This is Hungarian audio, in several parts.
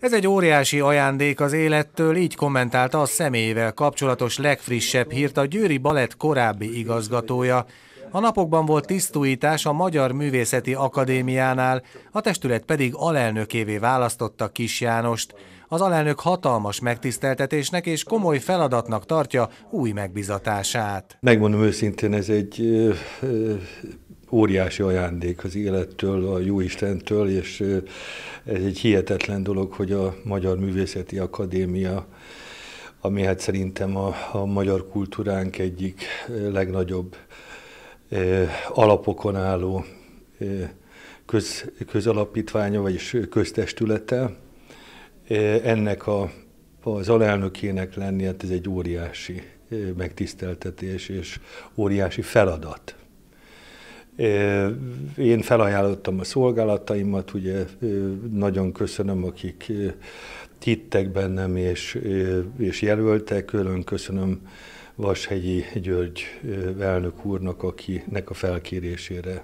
Ez egy óriási ajándék az élettől, így kommentálta a személyével kapcsolatos legfrissebb hírt a Győri Balett korábbi igazgatója. A napokban volt tisztújítás a Magyar Művészeti Akadémiánál, a testület pedig alelnökévé választotta Kis Jánost. Az alelnök hatalmas megtiszteltetésnek és komoly feladatnak tartja új megbizatását. Megmondom őszintén, ez egy óriási ajándék az élettől, a jó Istentől, és ez egy hihetetlen dolog, hogy a Magyar Művészeti Akadémia, ami hát szerintem a, a magyar kultúránk egyik legnagyobb alapokon álló köz, közalapítványa, vagyis köztestülete, ennek a, az alelnökének lenni, hát ez egy óriási megtiszteltetés és óriási feladat. Én felajánlottam a szolgálataimat, ugye nagyon köszönöm, akik hittek bennem és, és jelöltek, külön köszönöm Vashegyi György elnök úrnak, akinek a felkérésére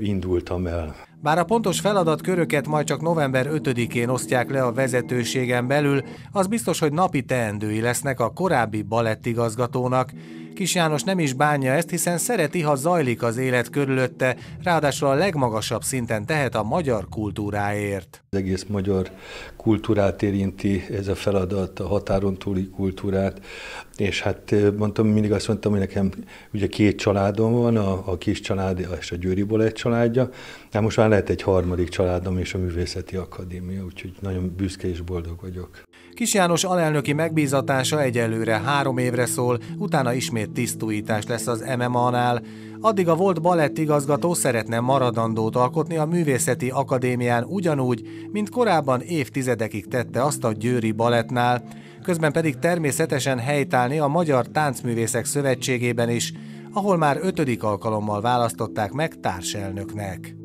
indultam el. Bár a pontos feladatköröket majd csak november 5-én osztják le a vezetőségen belül, az biztos, hogy napi teendői lesznek a korábbi balettigazgatónak. Kis János nem is bánja ezt, hiszen szereti, ha zajlik az élet körülötte, ráadásul a legmagasabb szinten tehet a magyar kultúráért. Az egész magyar kultúrát érinti ez a feladat, a határon túli kultúrát, és hát mondtam, mindig azt mondtam, hogy nekem ugye két családom van, a, a kis család és a győri egy családja, de hát most már lehet egy harmadik családom és a Művészeti Akadémia, úgyhogy nagyon büszke és boldog vagyok. Kis János alelnöki megbízatása egyelőre három évre szól, utána ismét tisztújítás lesz az MMA-nál. Addig a volt balett igazgató szeretne maradandót alkotni a Művészeti Akadémián ugyanúgy, mint korábban évtizedekig tette azt a Győri Balettnál közben pedig természetesen helytállni a Magyar Táncművészek Szövetségében is, ahol már ötödik alkalommal választották meg társelnöknek.